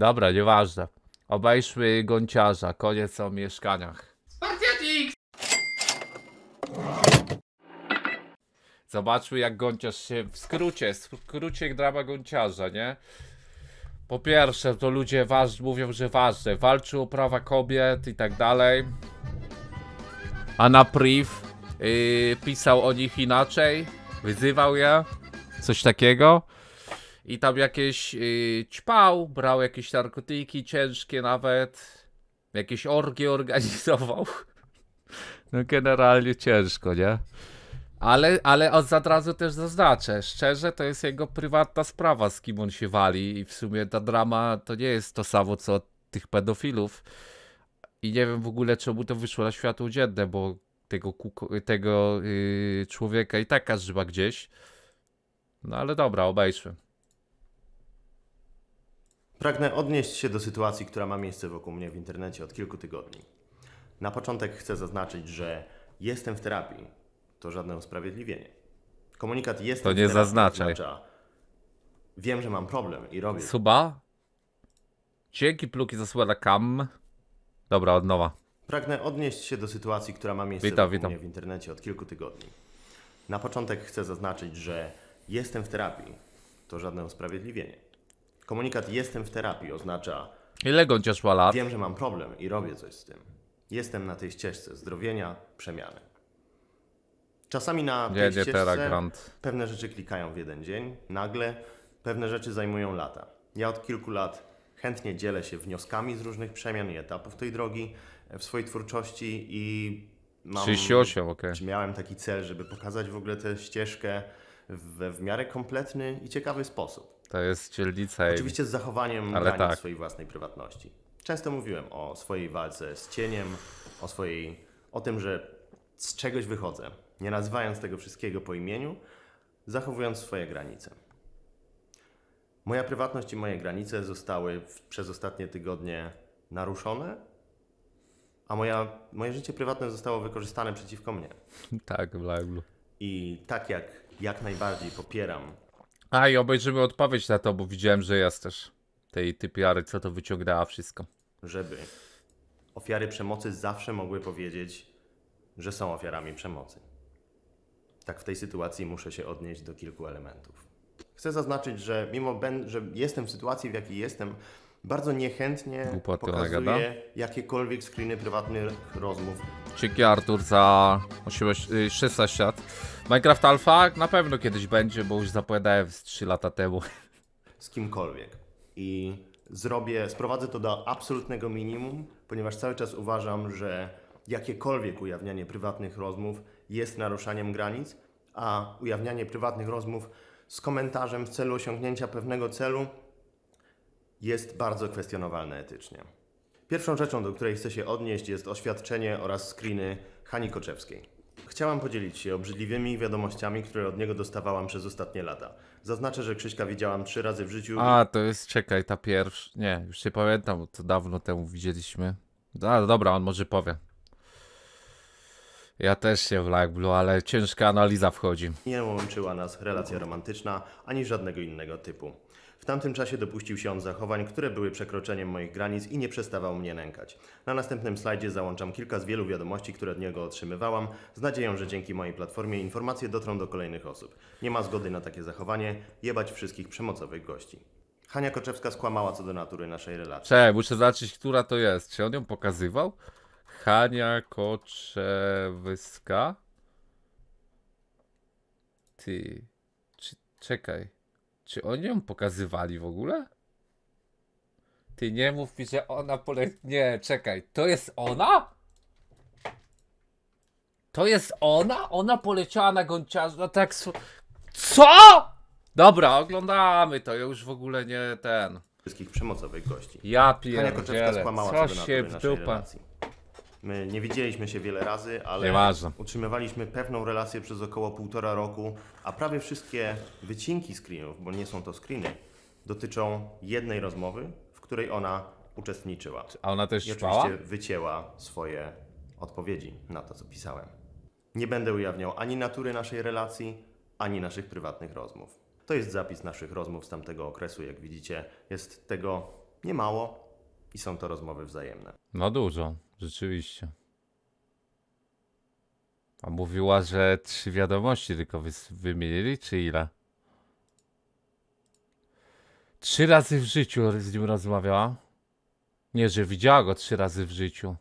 Dobra, nieważne. Obejrzmy gąciarza, koniec o mieszkaniach. Spartiatik! Zobaczmy jak gąciarz się, w skrócie, w skrócie drama gąciarza, nie? Po pierwsze, to ludzie waż, mówią, że ważne, walczył o prawa kobiet i tak dalej. A na priv yy, pisał o nich inaczej, wyzywał je, coś takiego. I tam jakieś yy, ćpał, brał jakieś narkotyki ciężkie nawet, jakieś orgie organizował. No generalnie ciężko, nie? Ale, ale od razu też zaznaczę, szczerze to jest jego prywatna sprawa, z kim on się wali i w sumie ta drama to nie jest to samo co od tych pedofilów. I nie wiem w ogóle czemu to wyszło na światło dzienne, bo tego, tego yy, człowieka i tak każdy ma gdzieś. No ale dobra, obejrzmy. Pragnę odnieść się do sytuacji, która ma miejsce wokół mnie w internecie od kilku tygodni. Na początek chcę zaznaczyć, że jestem w terapii. To żadne usprawiedliwienie. Komunikat jest. To nie zaznaczaj. Oznacza, wiem, że mam problem i robię. Suba? Dzięki pluki zasłada kam. Dobra, od nowa. Pragnę odnieść się do sytuacji, która ma miejsce witam, wokół witam. mnie w internecie od kilku tygodni. Na początek chcę zaznaczyć, że jestem w terapii. To żadne usprawiedliwienie. Komunikat jestem w terapii oznacza Ile gącia lat? wiem, że mam problem i robię coś z tym. Jestem na tej ścieżce zdrowienia, przemiany. Czasami na tej Jedzie ścieżce Grant. pewne rzeczy klikają w jeden dzień, nagle pewne rzeczy zajmują lata. Ja od kilku lat chętnie dzielę się wnioskami z różnych przemian i etapów tej drogi e, w swojej twórczości i mam 38, czy miałem taki cel, żeby pokazać w ogóle tę ścieżkę we w miarę kompletny i ciekawy sposób. To jest dzielnica. Oczywiście z zachowaniem granic tak. swojej własnej prywatności. Często mówiłem o swojej walce z cieniem, o swojej, o tym, że z czegoś wychodzę, nie nazywając tego wszystkiego po imieniu, zachowując swoje granice. Moja prywatność i moje granice zostały przez ostatnie tygodnie naruszone, a moja, moje życie prywatne zostało wykorzystane przeciwko mnie. Tak, w Live I tak jak jak najbardziej popieram a i obejrzymy odpowiedź na to, bo widziałem, że jesteś. też tej typiary, co to wyciągnęła wszystko. Żeby ofiary przemocy zawsze mogły powiedzieć, że są ofiarami przemocy. Tak w tej sytuacji muszę się odnieść do kilku elementów. Chcę zaznaczyć, że mimo ben, że jestem w sytuacji, w jakiej jestem, bardzo niechętnie Głupoty pokazuje gada. jakiekolwiek screeny prywatnych rozmów. Dzięki Artur za 16 lat. Y, Minecraft Alpha na pewno kiedyś będzie, bo już zapowiadałem z 3 lata temu. Z kimkolwiek. I zrobię, sprowadzę to do absolutnego minimum, ponieważ cały czas uważam, że jakiekolwiek ujawnianie prywatnych rozmów jest naruszaniem granic, a ujawnianie prywatnych rozmów z komentarzem w celu osiągnięcia pewnego celu jest bardzo kwestionowalne etycznie. Pierwszą rzeczą, do której chcę się odnieść, jest oświadczenie oraz screeny Hani Koczewskiej. Chciałam podzielić się obrzydliwymi wiadomościami, które od niego dostawałam przez ostatnie lata. Zaznaczę, że Krzyśka widziałam trzy razy w życiu. A, to jest, czekaj, ta pierwsza. Nie, już się pamiętam, bo to dawno temu widzieliśmy. A, dobra, on może powie. Ja też się w Black Blue, ale ciężka analiza wchodzi. Nie łączyła nas relacja romantyczna ani żadnego innego typu tamtym czasie dopuścił się on zachowań, które były przekroczeniem moich granic i nie przestawał mnie nękać. Na następnym slajdzie załączam kilka z wielu wiadomości, które od niego otrzymywałam, z nadzieją, że dzięki mojej platformie informacje dotrą do kolejnych osób. Nie ma zgody na takie zachowanie, jebać wszystkich przemocowych gości. Hania Koczewska skłamała co do natury naszej relacji. Cześć, muszę zobaczyć, która to jest. Czy on ją pokazywał? Hania Koczewska? Ty... Czy... Czekaj. Czy oni ją pokazywali w ogóle? Ty nie mów mi, że ona pole... Nie, czekaj, to jest ona? To jest ona? Ona poleciała na gąciarzu, no tak... CO?! Dobra, oglądamy to, ja już w ogóle nie ten... Wszystkich przemocowych gości. Ja pierdolę, co się w dupa. My nie widzieliśmy się wiele razy, ale Nieważne. utrzymywaliśmy pewną relację przez około półtora roku, a prawie wszystkie wycinki screenów, bo nie są to screeny, dotyczą jednej rozmowy, w której ona uczestniczyła. A ona też I oczywiście wycięła swoje odpowiedzi na to, co pisałem. Nie będę ujawniał ani natury naszej relacji, ani naszych prywatnych rozmów. To jest zapis naszych rozmów z tamtego okresu, jak widzicie. Jest tego niemało i są to rozmowy wzajemne. No dużo. Rzeczywiście. A mówiła, że trzy wiadomości tylko wy wymienili, czy ile? Trzy razy w życiu z nim rozmawiała. Nie, że widziała go trzy razy w życiu.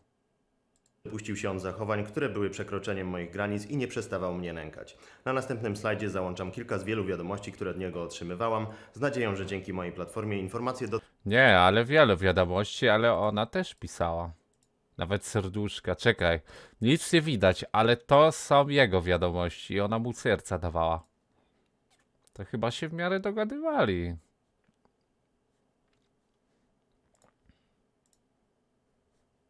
Dopuścił się on zachowań, które były przekroczeniem moich granic i nie przestawał mnie nękać. Na następnym slajdzie załączam kilka z wielu wiadomości, które od niego otrzymywałam, z nadzieją, że dzięki mojej platformie informacje do... Nie, ale wiele wiadomości, ale ona też pisała. Nawet serduszka, czekaj. Nic nie widać, ale to są jego wiadomości i ona mu serca dawała. To chyba się w miarę dogadywali.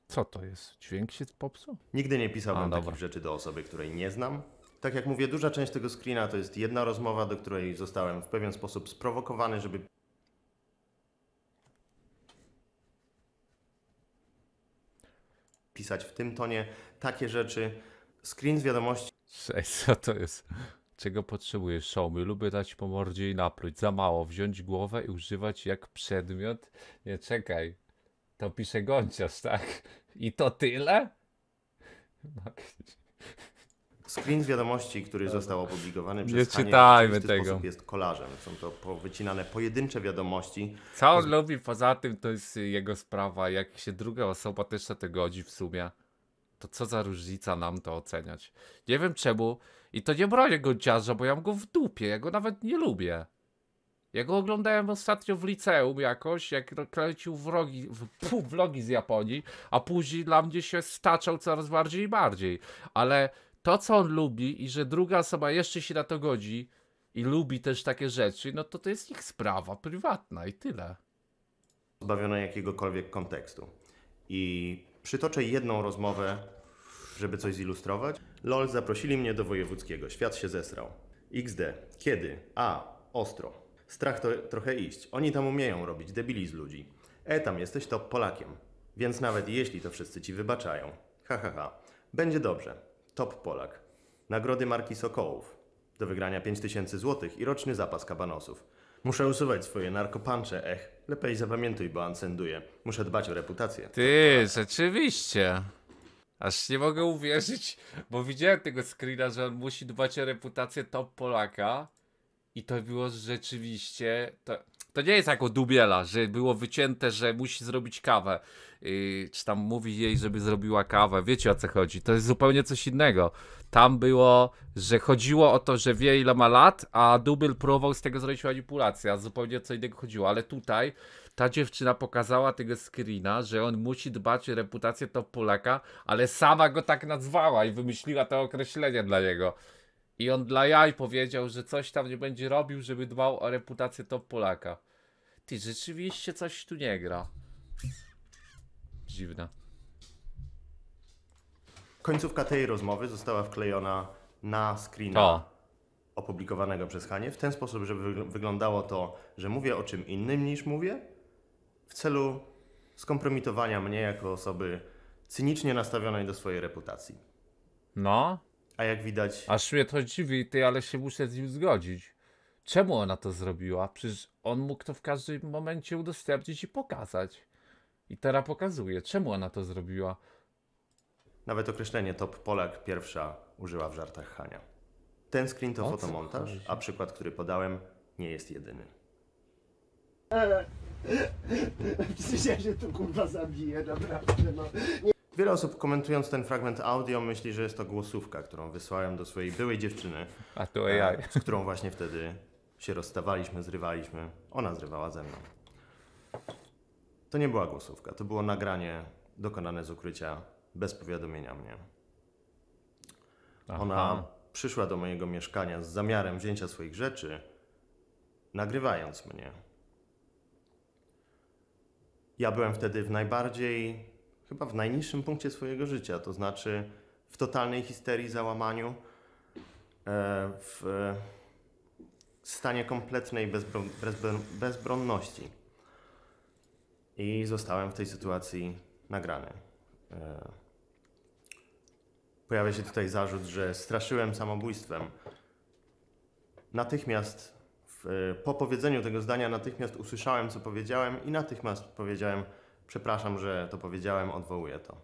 Co to jest? Dźwięk się popsuł? Nigdy nie pisałbym A, takich rzeczy do osoby, której nie znam. Tak jak mówię, duża część tego screena to jest jedna rozmowa, do której zostałem w pewien sposób sprowokowany, żeby pisać w tym tonie, takie rzeczy. Screen z wiadomości. Cześć, co to jest? Czego potrzebujesz, Szomy? Lubię dać po mordzie i napluć. Za mało. Wziąć głowę i używać jak przedmiot? Nie, czekaj. To pisze Gącia, tak? I to tyle? No, Screen z wiadomości, który tak. został opublikowany przez Nie Hanie, czytajmy tego. jest kolażem. Są to wycinane pojedyncze wiadomości. Co on lubi poza tym, to jest jego sprawa. Jak się druga osoba też na to godzi w sumie, to co za różnica nam to oceniać. Nie wiem czemu. I to nie bronię dziarza, bo ja mam go w dupie. Ja go nawet nie lubię. Ja go oglądałem ostatnio w liceum jakoś, jak kręcił wrogi, pół vlogi z Japonii, a później dla mnie się staczał coraz bardziej i bardziej. Ale to, co on lubi i że druga osoba jeszcze się na to godzi i lubi też takie rzeczy, no to to jest ich sprawa prywatna i tyle. Pozbawiona jakiegokolwiek kontekstu. I przytoczę jedną rozmowę, żeby coś zilustrować. LOL zaprosili mnie do wojewódzkiego. Świat się zesrał. XD. Kiedy? A. Ostro. Strach to trochę iść. Oni tam umieją robić debili z ludzi. E, tam jesteś top Polakiem. Więc nawet jeśli to wszyscy ci wybaczają. Ha, ha, ha. Będzie dobrze. Top Polak, nagrody marki Sokołów, do wygrania 5000 zł i roczny zapas kabanosów. Muszę usuwać swoje narkopancze, ech. Lepiej zapamiętuj, bo ansenduje. Muszę dbać o reputację. Ty, rzeczywiście. Aż nie mogę uwierzyć, bo widziałem tego screena, że on musi dbać o reputację top Polaka. I to było rzeczywiście... To... To nie jest jak u Dubiela, że było wycięte, że musi zrobić kawę. Y, czy tam mówi jej, żeby zrobiła kawę. Wiecie o co chodzi. To jest zupełnie coś innego. Tam było, że chodziło o to, że wie ile ma lat, a Dubiel próbował z tego zrobić manipulację, a zupełnie co innego chodziło. Ale tutaj ta dziewczyna pokazała tego screena, że on musi dbać o reputację top Polaka, ale sama go tak nazwała i wymyśliła to określenie dla niego. I on dla jaj powiedział, że coś tam nie będzie robił, żeby dbał o reputację top Polaka. Ty, rzeczywiście coś tu nie gra. Dziwne. Końcówka tej rozmowy została wklejona na screena to. opublikowanego przez Hanie w ten sposób, żeby wyglądało to, że mówię o czym innym niż mówię, w celu skompromitowania mnie jako osoby cynicznie nastawionej do swojej reputacji. No. A jak widać... Aż mnie to dziwi, ty, ale się muszę z nim zgodzić. Czemu ona to zrobiła? Przecież on mógł to w każdym momencie udostępnić i pokazać. I teraz pokazuje, czemu ona to zrobiła. Nawet określenie top Polak pierwsza użyła w żartach Hania. Ten screen to fotomontaż, a przykład, który podałem, nie jest jedyny. Psy się tu kurwa zabije, naprawdę no. Wiele osób komentując ten fragment audio myśli, że jest to głosówka, którą wysłałem do swojej byłej dziewczyny. A to AI. E, z którą właśnie wtedy się rozstawaliśmy, zrywaliśmy. Ona zrywała ze mną. To nie była głosówka, to było nagranie dokonane z ukrycia bez powiadomienia mnie. Aha. Ona przyszła do mojego mieszkania z zamiarem wzięcia swoich rzeczy, nagrywając mnie. Ja byłem wtedy w najbardziej, chyba w najniższym punkcie swojego życia, to znaczy w totalnej histerii, załamaniu, e, w stanie kompletnej bezbron bezbronności. I zostałem w tej sytuacji nagrany. E, pojawia się tutaj zarzut, że straszyłem samobójstwem. Natychmiast w, e, po powiedzeniu tego zdania natychmiast usłyszałem, co powiedziałem i natychmiast powiedziałem, przepraszam, że to powiedziałem, odwołuję to.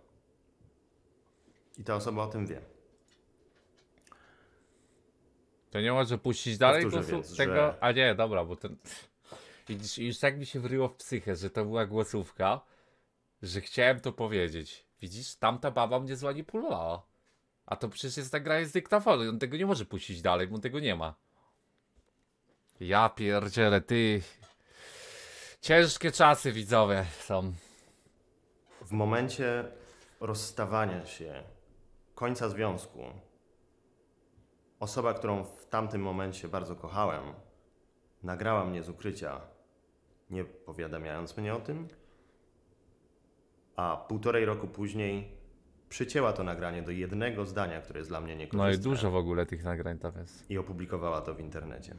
I ta osoba o tym wie. To nie może puścić dalej głosu więc, tego? Że... A nie, dobra, bo ten... Widzisz, już tak mi się wryło w psychę, że to była głosówka, że chciałem to powiedzieć. Widzisz, tamta baba mnie zmanipulowała. A to przecież jest ta gra jest dyktafonu. On tego nie może puścić dalej, bo tego nie ma. Ja pierdzielę, ty. Ciężkie czasy widzowie są. W momencie rozstawania się, końca związku, Osoba, którą w tamtym momencie bardzo kochałem, nagrała mnie z ukrycia, nie powiadamiając mnie o tym, a półtorej roku później przycięła to nagranie do jednego zdania, które jest dla mnie niekorzystne. No i dużo w ogóle tych nagrań ta jest. I opublikowała to w internecie.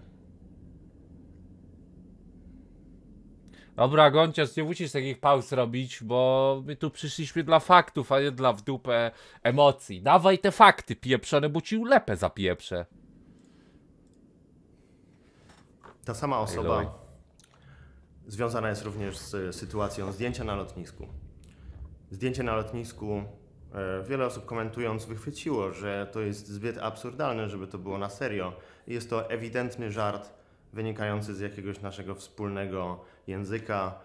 Dobra, Gonciarz, nie musisz takich pauz robić, bo my tu przyszliśmy dla faktów, a nie dla w dupę emocji. Dawaj te fakty pieprzone, bo ci za pieprze. Ta sama osoba Hello. związana jest również z e, sytuacją zdjęcia na lotnisku. Zdjęcie na lotnisku e, Wiele osób komentując wychwyciło, że to jest zbyt absurdalne, żeby to było na serio. Jest to ewidentny żart wynikający z jakiegoś naszego wspólnego języka,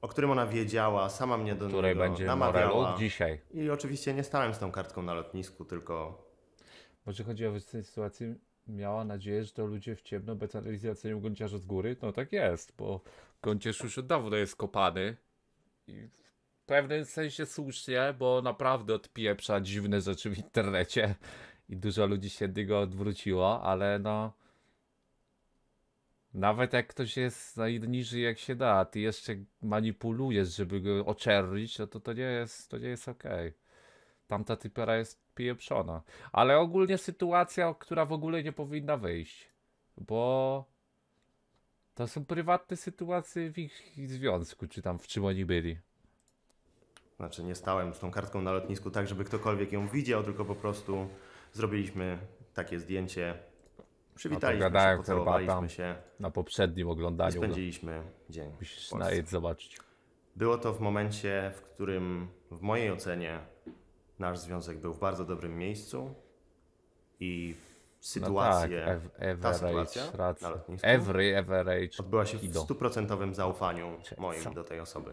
o którym ona wiedziała, sama mnie do Której niego będzie namawiała. Morelu dzisiaj. I oczywiście nie stałem z tą kartką na lotnisku, tylko... Bo chodzi o sytuację, miała nadzieję, że to ludzie w ciemno betalizacją gąciarza z góry? No tak jest, bo gąciarz już od dawna jest kopany i w pewnym sensie słusznie, bo naprawdę odpieprza dziwne rzeczy w internecie i dużo ludzi się do niego odwróciło, ale no nawet jak ktoś jest najniżej jak się da, a ty jeszcze manipulujesz, żeby go oczernić, no to to nie jest, to nie jest okej. Okay. Tamta typera jest pieprzona. Ale ogólnie sytuacja, która w ogóle nie powinna wyjść. Bo to są prywatne sytuacje w ich związku, czy tam w czym oni byli. Znaczy nie stałem z tą kartką na lotnisku tak, żeby ktokolwiek ją widział, tylko po prostu zrobiliśmy takie zdjęcie Przywitaliśmy no się, pocałowaliśmy się. Na poprzednim oglądaniu. Spędziliśmy dzień. Musisz na zobaczyć. Było to w momencie, w którym w mojej ocenie nasz związek był w bardzo dobrym miejscu i sytuację, no tak, ev ta sytuacja racja. na lotnisku Every average odbyła się w stuprocentowym zaufaniu moim do tej osoby.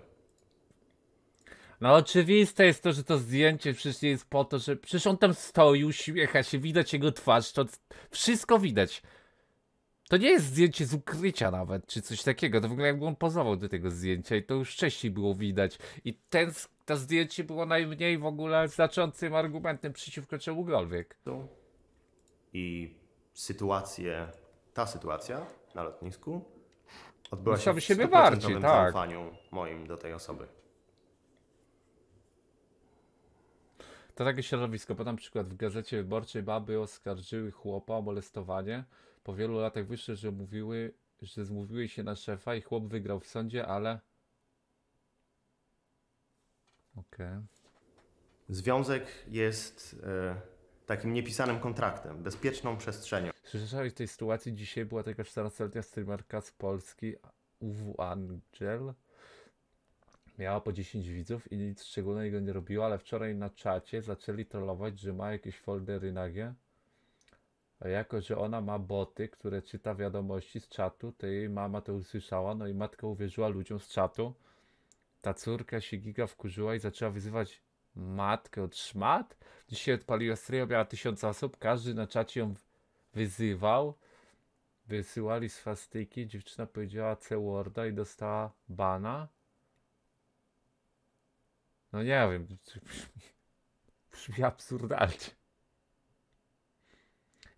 No oczywiste jest to, że to zdjęcie przecież jest po to, że przecież on tam stoi, uśmiecha się, widać jego twarz, to wszystko widać. To nie jest zdjęcie z ukrycia nawet, czy coś takiego. To w ogóle jakby on pozował do tego zdjęcia i to już wcześniej było widać. I ten, to zdjęcie było najmniej w ogóle znaczącym argumentem przeciwko czemukolwiek. I sytuację, ta sytuacja na lotnisku odbyła Musiałby się w 100% bardziej, tak. zaufaniu moim do tej osoby. To takie środowisko, podam przykład, w Gazecie Wyborczej baby oskarżyły chłopa o molestowanie. Po wielu latach wyższe, że mówiły, że zmówiły się na szefa i chłop wygrał w sądzie, ale... Okej. Okay. Związek jest e, takim niepisanym kontraktem, bezpieczną przestrzenią. Słyszałeś tej sytuacji? Dzisiaj była taka 14-letnia streamerka z Polski, UW Angel, miała po 10 widzów i nic szczególnego nie robiła, ale wczoraj na czacie zaczęli trollować, że ma jakieś foldery nagie. A jako, że ona ma boty, które czyta wiadomości z czatu, to jej mama to usłyszała, no i matka uwierzyła ludziom z czatu. Ta córka się giga wkurzyła i zaczęła wyzywać matkę od szmat. Dzisiaj odpaliła stryja, miała tysiąc osób, każdy na czacie ją wyzywał. Wysyłali swastyki, dziewczyna powiedziała C-Worda i dostała bana. No nie wiem, brzmi, brzmi absurdalnie.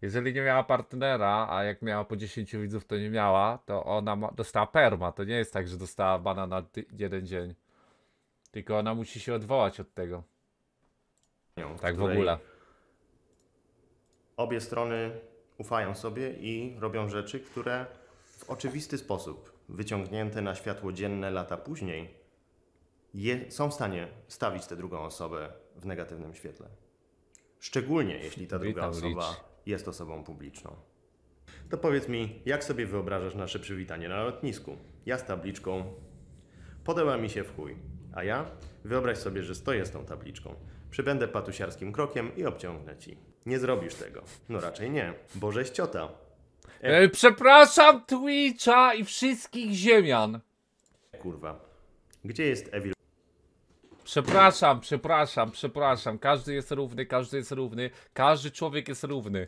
Jeżeli nie miała partnera, a jak miała po 10 widzów, to nie miała, to ona ma, dostała perma. To nie jest tak, że dostała bana na jeden dzień. Tylko ona musi się odwołać od tego. tak w ogóle. Obie strony ufają sobie i robią rzeczy, które w oczywisty sposób, wyciągnięte na światło dzienne lata później, je, są w stanie stawić tę drugą osobę w negatywnym świetle. Szczególnie jeśli ta druga osoba jest osobą publiczną. To powiedz mi, jak sobie wyobrażasz nasze przywitanie na lotnisku? Ja z tabliczką. Podoba mi się w chuj. A ja? Wyobraź sobie, że stoję z tą tabliczką. Przybędę patusiarskim krokiem i obciągnę ci. Nie zrobisz tego. No raczej nie, bo żeś ciota. E, e Przepraszam Twitcha i wszystkich ziemian. Kurwa. Gdzie jest Evil? Przepraszam, przepraszam, przepraszam. Każdy jest równy, każdy jest równy. Każdy człowiek jest równy.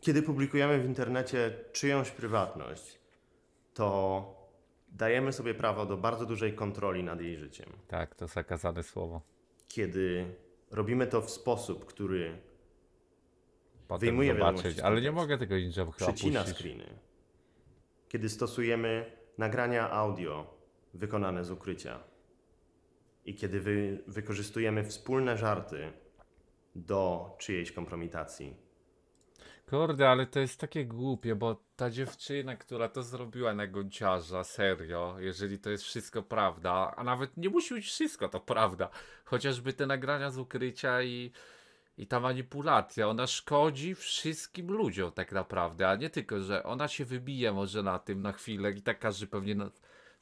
Kiedy publikujemy w internecie czyjąś prywatność, to dajemy sobie prawo do bardzo dużej kontroli nad jej życiem. Tak, to zakazane słowo. Kiedy robimy to w sposób, który Potem wyjmuje zobaczyć, ale nie mogę tego ninja Przycina opuścić. screeny. Kiedy stosujemy nagrania audio wykonane z ukrycia i kiedy wy, wykorzystujemy wspólne żarty do czyjejś kompromitacji. Kurde, ale to jest takie głupie, bo ta dziewczyna, która to zrobiła na gąciarza, serio, jeżeli to jest wszystko prawda, a nawet nie musi być wszystko to prawda, chociażby te nagrania z ukrycia i, i ta manipulacja, ona szkodzi wszystkim ludziom tak naprawdę, a nie tylko, że ona się wybije może na tym na chwilę i tak każdy pewnie... Na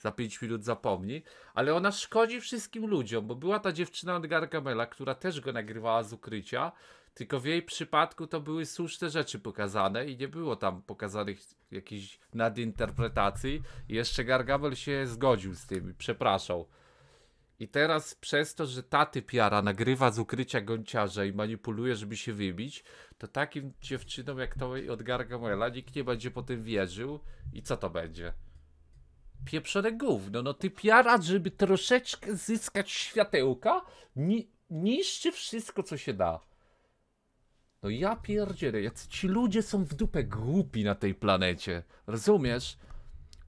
za 5 minut zapomni, ale ona szkodzi wszystkim ludziom, bo była ta dziewczyna od Gargamela, która też go nagrywała z ukrycia, tylko w jej przypadku to były słuszne rzeczy pokazane i nie było tam pokazanych jakichś nadinterpretacji. I jeszcze Gargamel się zgodził z tym i przepraszał. I teraz przez to, że ta typiara nagrywa z ukrycia gąciarza i manipuluje, żeby się wybić, to takim dziewczynom jak to od Gargamela nikt nie będzie potem wierzył i co to będzie? pieprzone gówno. No ty piara, żeby troszeczkę zyskać światełka, ni niszczy wszystko, co się da. No ja pierdzielę, jacy ci ludzie są w dupę głupi na tej planecie. Rozumiesz?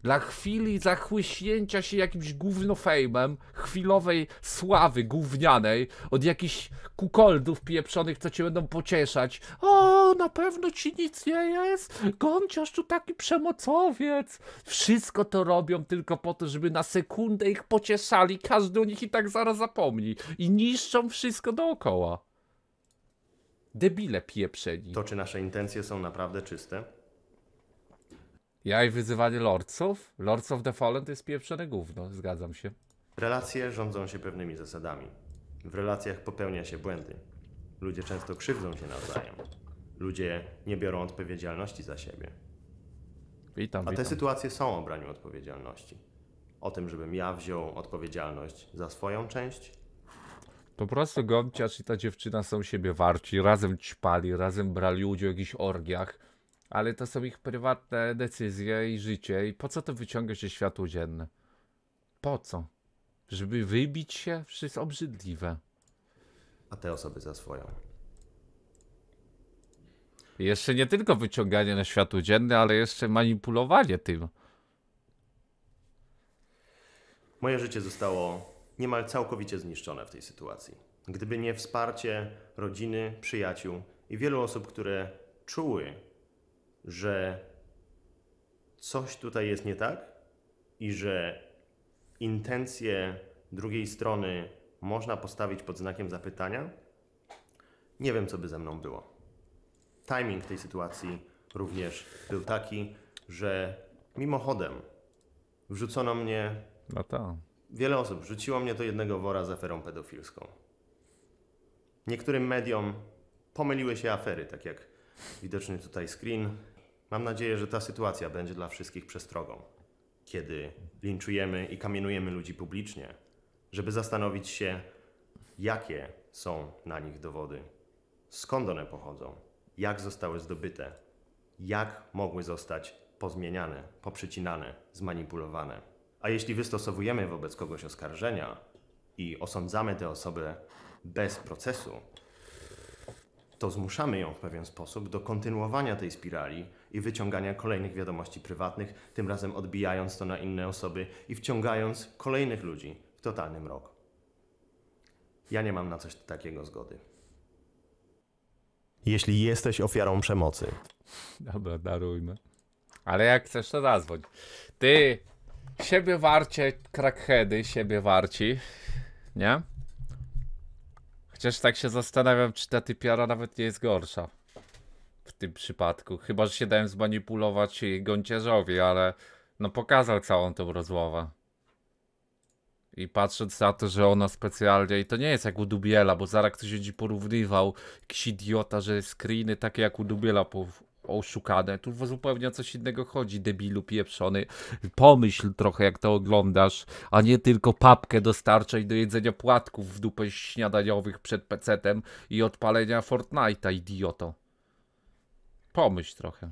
Dla chwili zachłyśnięcia się jakimś gównofejmem, chwilowej sławy gównianej, od jakichś kukoldów pieprzonych, co cię będą pocieszać. O, na pewno ci nic nie jest, Gąciasz tu taki przemocowiec. Wszystko to robią tylko po to, żeby na sekundę ich pocieszali, każdy o nich i tak zaraz zapomni. I niszczą wszystko dookoła debile pieprzeni. To czy nasze intencje są naprawdę czyste? Ja i wyzywanie lordców? Lords of the Fallen to jest pieprzone gówno, zgadzam się. Relacje rządzą się pewnymi zasadami. W relacjach popełnia się błędy. Ludzie często krzywdzą się nawzajem. Ludzie nie biorą odpowiedzialności za siebie. Witam, A te witam. sytuacje są o braniu odpowiedzialności. O tym, żebym ja wziął odpowiedzialność za swoją część. Po prostu Gomciarz i ta dziewczyna są siebie warci, razem ćpali, razem brali udział w jakichś orgiach ale to są ich prywatne decyzje i życie. I po co to wyciągać się światło dzienne? Po co? Żeby wybić się? Wszystko obrzydliwe. A te osoby za swoją. jeszcze nie tylko wyciąganie na światło dzienne, ale jeszcze manipulowanie tym. Moje życie zostało niemal całkowicie zniszczone w tej sytuacji. Gdyby nie wsparcie rodziny, przyjaciół i wielu osób, które czuły że coś tutaj jest nie tak i że intencje drugiej strony można postawić pod znakiem zapytania, nie wiem, co by ze mną było. Timing tej sytuacji również był taki, że mimochodem wrzucono mnie. No to. Wiele osób wrzuciło mnie do jednego wora z aferą pedofilską. Niektórym mediom pomyliły się afery, tak jak widoczny tutaj screen. Mam nadzieję, że ta sytuacja będzie dla wszystkich przestrogą. Kiedy linczujemy i kamienujemy ludzi publicznie, żeby zastanowić się, jakie są na nich dowody, skąd one pochodzą, jak zostały zdobyte, jak mogły zostać pozmieniane, poprzycinane, zmanipulowane. A jeśli wystosowujemy wobec kogoś oskarżenia i osądzamy tę osobę bez procesu, to zmuszamy ją w pewien sposób do kontynuowania tej spirali i wyciągania kolejnych wiadomości prywatnych, tym razem odbijając to na inne osoby i wciągając kolejnych ludzi w totalny mrok. Ja nie mam na coś takiego zgody. Jeśli jesteś ofiarą przemocy. Dobra, darujmy. Ale jak chcesz, to nazwać? Ty, siebie warcie, crackheady, siebie warci, nie? Chociaż tak się zastanawiam, czy ta typiara nawet nie jest gorsza. W tym przypadku. Chyba, że się dałem zmanipulować gąciarzowi, ale no pokazał całą tą rozmowę I patrząc na to, że ona specjalnie, i to nie jest jak u Dubiela, bo zaraz ktoś będzie porównywał jakiś idiota, że screeny takie jak u Dubiela oszukane. Tu zupełnie o coś innego chodzi, debilu pieprzony. Pomyśl trochę, jak to oglądasz, a nie tylko papkę dostarczaj do jedzenia płatków w dupę śniadaniowych przed pecetem i odpalenia Fortnite'a, idioto. Pomyśl trochę.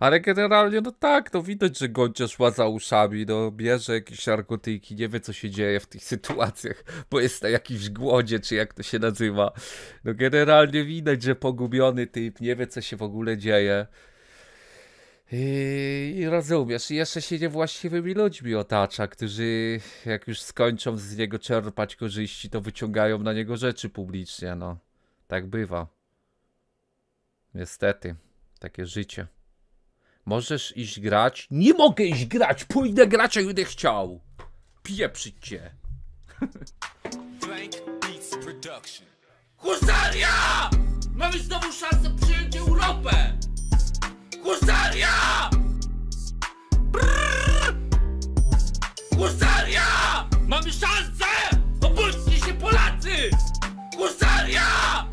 Ale generalnie, no tak, no widać, że Goncia szła za uszami, no bierze jakieś narkotyki, nie wie co się dzieje w tych sytuacjach, bo jest na jakimś głodzie, czy jak to się nazywa. No generalnie widać, że pogubiony typ, nie wie co się w ogóle dzieje. I, I rozumiesz, jeszcze się niewłaściwymi ludźmi otacza, którzy jak już skończą z niego czerpać korzyści, to wyciągają na niego rzeczy publicznie, no. Tak bywa. Niestety, takie życie. Możesz iść grać? Nie mogę iść grać! Pójdę grać, jak będę chciał! Pieprzyć cię! Husaria! Mamy znowu szansę przyjąć Europę! Husaria! Brrr! Husaria! Mamy szansę! Obudźcie się Polacy! Husaria!